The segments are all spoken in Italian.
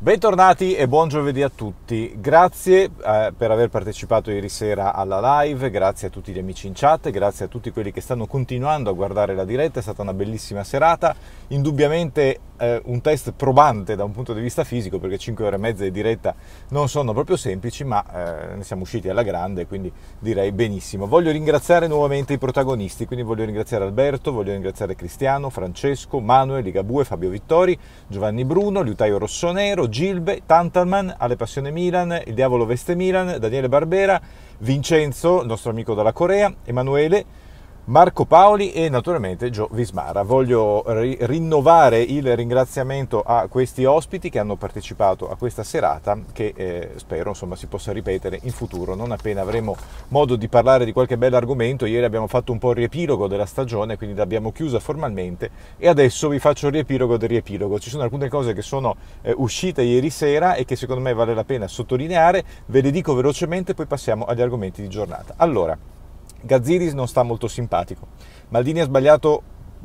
Bentornati e buon giovedì a tutti. Grazie eh, per aver partecipato ieri sera alla live, grazie a tutti gli amici in chat, grazie a tutti quelli che stanno continuando a guardare la diretta, è stata una bellissima serata. Indubbiamente eh, un test probante da un punto di vista fisico perché 5 ore e mezza di diretta non sono proprio semplici, ma eh, ne siamo usciti alla grande, quindi direi benissimo. Voglio ringraziare nuovamente i protagonisti, quindi voglio ringraziare Alberto, voglio ringraziare Cristiano, Francesco, Manuel, Ligabue, Fabio Vittori, Giovanni Bruno, Liutaio Rossonero Gilbe, Tantalman, Ale Passione Milan, Il Diavolo Veste Milan, Daniele Barbera, Vincenzo, il nostro amico dalla Corea, Emanuele, Marco Paoli e naturalmente Gio Vismara. Voglio ri- rinnovare il ringraziamento a questi ospiti che hanno partecipato a questa serata che eh, spero insomma, si possa ripetere in futuro, non appena avremo modo di parlare di qualche bel argomento. Ieri abbiamo fatto un po' il riepilogo della stagione, quindi l'abbiamo chiusa formalmente e adesso vi faccio il riepilogo del riepilogo. Ci sono alcune cose che sono eh, uscite ieri sera e che secondo me vale la pena sottolineare, ve le dico velocemente e poi passiamo agli argomenti di giornata. Allora, Gazziris non sta molto simpatico. Maldini ha sbagliato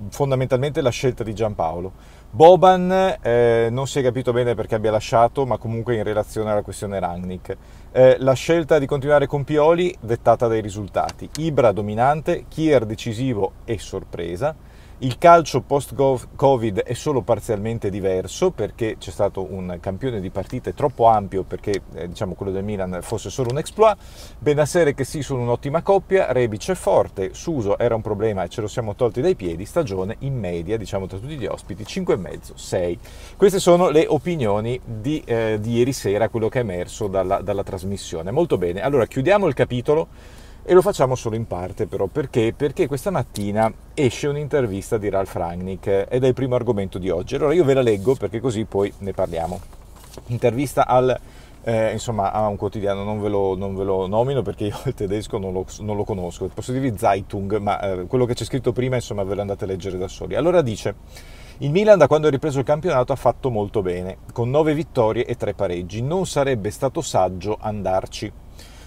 fondamentalmente la scelta di Giampaolo. Boban eh, non si è capito bene perché abbia lasciato, ma comunque in relazione alla questione Rangnick. Eh, la scelta di continuare con Pioli dettata dai risultati. Ibra dominante, Kier decisivo e sorpresa. Il calcio post-Covid è solo parzialmente diverso perché c'è stato un campione di partite troppo ampio perché eh, diciamo, quello del Milan fosse solo un exploit. Benassere che sì, sono un'ottima coppia, Rebic è forte, Suso era un problema e ce lo siamo tolti dai piedi, stagione in media, diciamo tra tutti gli ospiti, 5,5-6. Queste sono le opinioni di, eh, di, ieri sera, quello che è emerso dalla, dalla trasmissione. Molto bene, allora chiudiamo il capitolo e lo facciamo solo in parte però perché? Perché questa mattina esce un'intervista di Ralf Rangnick ed è il primo argomento di oggi. Allora io ve la leggo perché così poi ne parliamo. Intervista al eh, insomma a un quotidiano, non ve, lo, non ve, lo, nomino perché io il tedesco non lo, non lo conosco, posso dirvi Zeitung, ma eh, quello che c'è scritto prima insomma ve lo andate a leggere da soli. Allora dice, il Milan da quando ha ripreso il campionato ha fatto molto bene, con 9 vittorie e 3 pareggi, non sarebbe stato saggio andarci.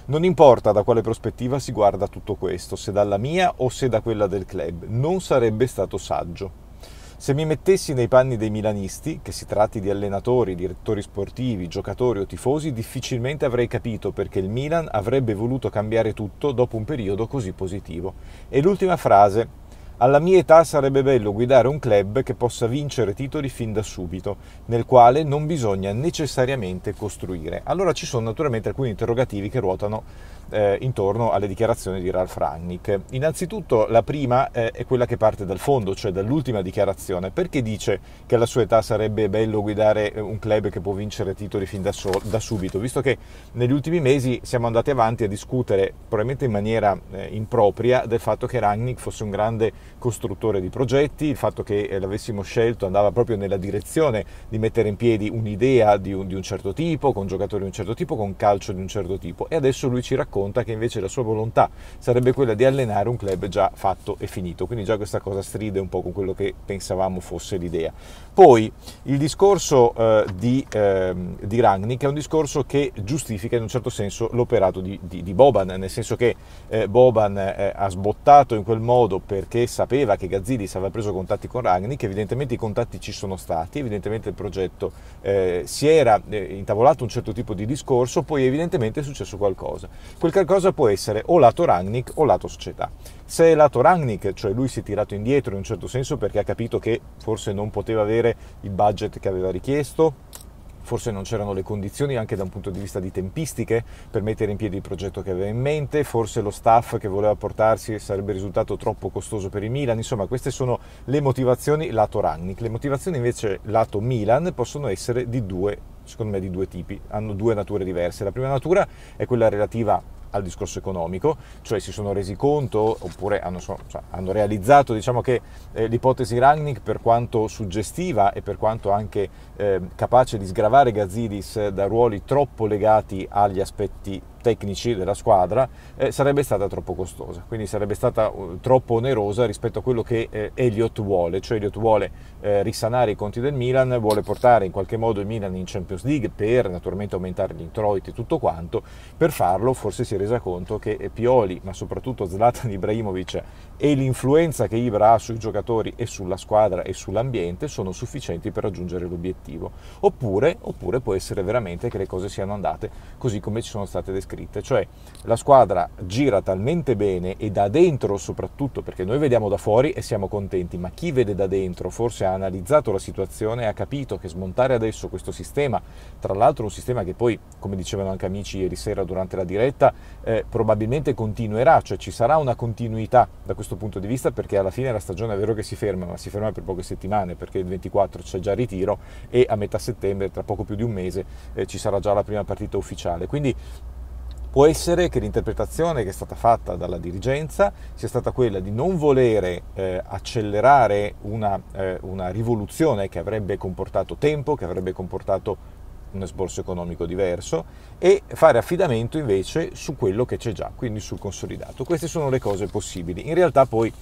Non importa da quale prospettiva si guarda tutto questo, se dalla mia o se da quella del club, non sarebbe stato saggio. Se mi mettessi nei panni dei milanisti, che si tratti di allenatori, direttori sportivi, giocatori o tifosi, difficilmente avrei capito perché il Milan avrebbe voluto cambiare tutto dopo un periodo così positivo. E l'ultima frase alla mia età sarebbe bello guidare un club che possa vincere titoli fin da subito, nel quale non bisogna necessariamente costruire. Allora ci sono naturalmente alcuni interrogativi che ruotano eh, intorno alle dichiarazioni di Ralf Rangnick. Innanzitutto la prima eh, è quella che parte dal fondo, cioè dall'ultima dichiarazione, perché dice che alla sua età sarebbe bello guidare eh, un club che può vincere titoli fin da, so- da subito, visto che negli ultimi mesi siamo andati avanti a discutere, probabilmente in maniera eh, impropria, del fatto che Rangnick fosse un grande costruttore di progetti, il fatto che eh, l'avessimo scelto andava proprio nella direzione di mettere in piedi un'idea di un, di un certo tipo, con giocatori di un certo tipo, con calcio di un certo tipo. E adesso lui ci racconta racconta che invece la sua volontà sarebbe quella di allenare un club già fatto e finito, quindi già questa cosa stride un po' con quello che pensavamo fosse l'idea. Poi il discorso eh, di, eh, di, Rangnick è un discorso che giustifica in un certo senso l'operato di, di, di Boban, nel senso che eh, Boban eh, ha sbottato in quel modo perché sapeva che Gazzidis aveva preso contatti con Rangnick, evidentemente i contatti ci sono stati, evidentemente il progetto eh, si era eh, intavolato un certo tipo di discorso, poi evidentemente è successo qualcosa. Quel qualcosa può essere o lato Rangnick o lato società. Se è lato Rangnick, cioè lui si è tirato indietro in un certo senso perché ha capito che forse non poteva avere il budget che aveva richiesto, forse non c'erano le condizioni anche da un punto di vista di tempistiche per mettere in piedi il progetto che aveva in mente, forse lo staff che voleva portarsi sarebbe risultato troppo costoso per il Milan, insomma queste sono le motivazioni lato Rangnick, le motivazioni invece lato Milan possono essere di due secondo me di due tipi, hanno due nature diverse. La prima natura è quella relativa al discorso economico, cioè si sono resi conto oppure hanno, cioè, hanno realizzato diciamo che eh, l'ipotesi Ragnick per quanto suggestiva e per quanto anche eh, capace di sgravare Gazidis da ruoli troppo legati agli aspetti tecnici della squadra, eh, sarebbe stata troppo costosa, quindi sarebbe stata uh, troppo onerosa rispetto a quello che eh, Elliott vuole, cioè Elliott vuole eh, risanare i conti del Milan, vuole portare in qualche modo il Milan in Champions League per naturalmente aumentare gli introiti e tutto quanto, per farlo forse si è resa conto che eh, Pioli, ma soprattutto Zlatan Ibrahimovic e l'influenza che Ibra ha sui giocatori e sulla squadra e sull'ambiente sono sufficienti per raggiungere l'obiettivo, oppure, oppure può essere veramente che le cose siano andate così come ci sono state descritte scritte, cioè la squadra gira talmente bene e da dentro soprattutto, perché noi vediamo da fuori e siamo contenti, ma chi vede da dentro forse ha analizzato la situazione e ha capito che smontare adesso questo sistema, tra l'altro un sistema che poi, come dicevano anche amici ieri sera durante la diretta, eh, probabilmente continuerà, cioè ci sarà una continuità da questo punto di vista perché alla fine la stagione è vero che si ferma, ma si ferma per poche settimane perché il 24 c'è già ritiro e a metà settembre, tra poco più di un mese, eh, ci sarà già la prima partita ufficiale. Quindi Può essere che l'interpretazione che è stata fatta dalla dirigenza sia stata quella di non volere eh, accelerare una, eh, una rivoluzione che avrebbe comportato tempo, che avrebbe comportato un esborso economico diverso e fare affidamento invece su quello che c'è già, quindi sul consolidato. Queste sono le cose possibili. In realtà poi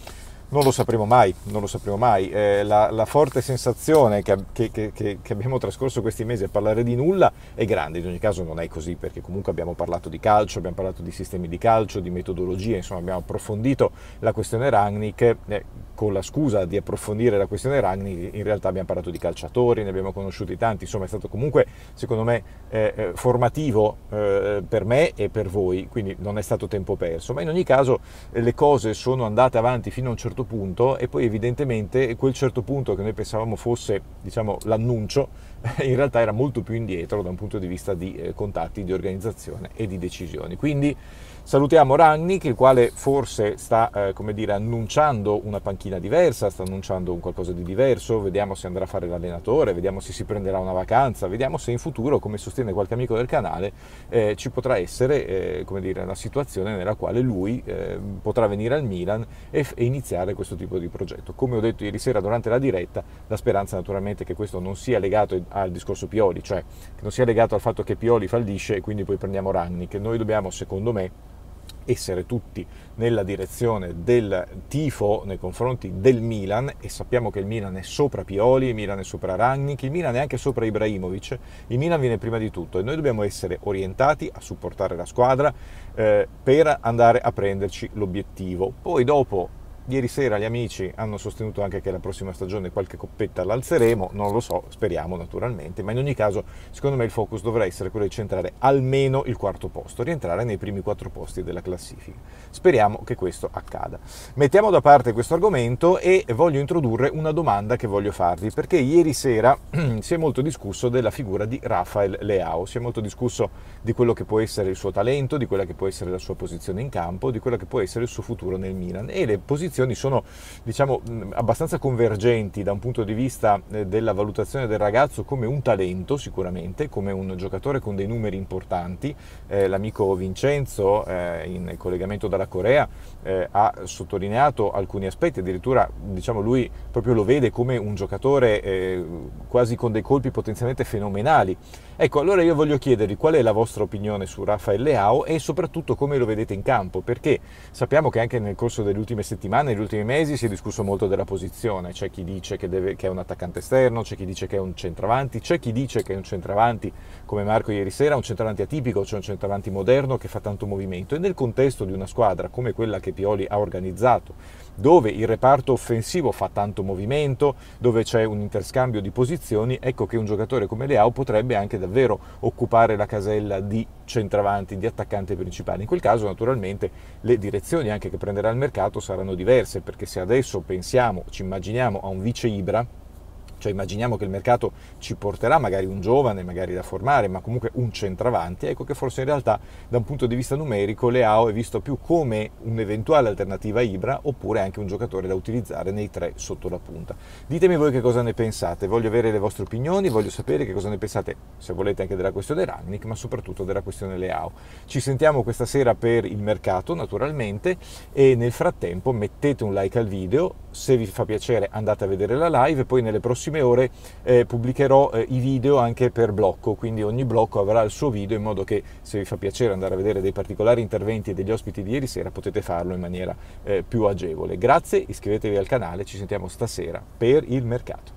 non lo sapremo mai, non lo sapremo mai. Eh, la, la, forte sensazione che, che, che, che, abbiamo trascorso questi mesi a parlare di nulla è grande, in ogni caso non è così perché comunque abbiamo parlato di calcio, abbiamo parlato di sistemi di calcio, di metodologie, insomma abbiamo approfondito la questione Ragnic eh, con la scusa di approfondire la questione Ragnic, in realtà abbiamo parlato di calciatori, ne abbiamo conosciuti tanti, insomma è stato comunque secondo me eh, eh formativo eh, per me e per voi, quindi non è stato tempo perso, ma in ogni caso eh, le cose sono andate avanti fino a un certo punto certo punto e poi evidentemente quel certo punto che noi pensavamo fosse diciamo, l'annuncio in realtà era molto più indietro da un punto di vista di eh, contatti, di organizzazione e di decisioni. Quindi Salutiamo Ragnic, il quale forse sta eh, dire, annunciando una panchina diversa, sta annunciando un qualcosa di diverso, vediamo se andrà a fare l'allenatore, vediamo se si prenderà una vacanza, vediamo se in futuro, come sostiene qualche amico del canale, eh, ci potrà essere eh, dire, una situazione nella quale lui eh, potrà venire al Milan e, e, iniziare questo tipo di progetto. Come ho detto ieri sera durante la diretta, la speranza naturalmente è che questo non sia legato al discorso Pioli, cioè che non sia legato al fatto che Pioli fallisce e quindi poi prendiamo che Noi dobbiamo, secondo me, essere tutti nella direzione del tifo nei confronti del Milan e sappiamo che il Milan è sopra Pioli, il Milan è sopra Rangnick, il Milan è anche sopra Ibrahimovic, il Milan viene prima di tutto e noi dobbiamo essere orientati a supportare la squadra eh, per andare a prenderci l'obiettivo. Poi dopo Ieri sera gli amici hanno sostenuto anche che la prossima stagione qualche coppetta l'alzeremo, non lo so, speriamo naturalmente, ma in ogni caso secondo me il focus dovrà essere quello di centrare almeno il quarto posto, rientrare nei primi quattro posti della classifica. Speriamo che questo accada. Mettiamo da parte questo argomento e voglio introdurre una domanda che voglio farvi, perché ieri sera si è molto discusso della figura di Rafael Leao, si è molto discusso di quello che può essere il suo talento, di quella che può essere la sua posizione in campo, di quella che può essere il suo futuro nel Milan e le posizioni posizioni sono diciamo, mm, abbastanza convergenti da un punto di vista eh, della valutazione del ragazzo come un talento sicuramente, come un giocatore con dei numeri importanti. Eh, l'amico Vincenzo eh, in collegamento dalla Corea eh, ha sottolineato alcuni aspetti, addirittura diciamo, lui proprio lo vede come un giocatore eh, quasi con dei colpi potenzialmente fenomenali. Ecco, allora io voglio chiedervi qual è la vostra opinione su Raffaele Ao e soprattutto come lo vedete in campo, perché sappiamo che anche nel corso delle ultime settimane negli ultimi mesi si è discusso molto della posizione, c'è chi dice che, deve, che, è un attaccante esterno, c'è chi dice che è un centravanti, c'è chi dice che è un centravanti, come Marco ieri sera, un centravanti atipico, c'è cioè un centravanti moderno che fa tanto movimento e nel contesto di una squadra come quella che Pioli ha organizzato, dove il reparto offensivo fa tanto movimento, dove c'è un interscambio di posizioni, ecco che un giocatore come Leao potrebbe anche davvero occupare la casella di centravanti, di attaccante principale. In quel caso naturalmente le direzioni anche che prenderà il mercato saranno diverse perché se adesso pensiamo, ci immaginiamo a un vice Ibra, cioè immaginiamo che il mercato ci porterà magari un giovane, magari da formare, ma comunque un centravanti, ecco che forse in realtà da un punto di vista numerico Leao è visto più come un'eventuale alternativa a Ibra oppure anche un giocatore da utilizzare nei tre sotto la punta. Ditemi voi che cosa ne pensate, voglio avere le vostre opinioni, voglio sapere che cosa ne pensate, se volete anche della questione Rannick, ma soprattutto della questione Leao. Ci sentiamo questa sera per il mercato naturalmente e nel frattempo mettete un like al video se vi fa piacere andate a vedere la live, poi nelle prossime ore eh, pubblicherò eh, i video anche per blocco, quindi ogni blocco avrà il suo video in modo che se vi fa piacere andare a vedere dei particolari interventi degli ospiti di ieri sera potete farlo in maniera eh, più agevole. Grazie, iscrivetevi al canale, ci sentiamo stasera per il mercato.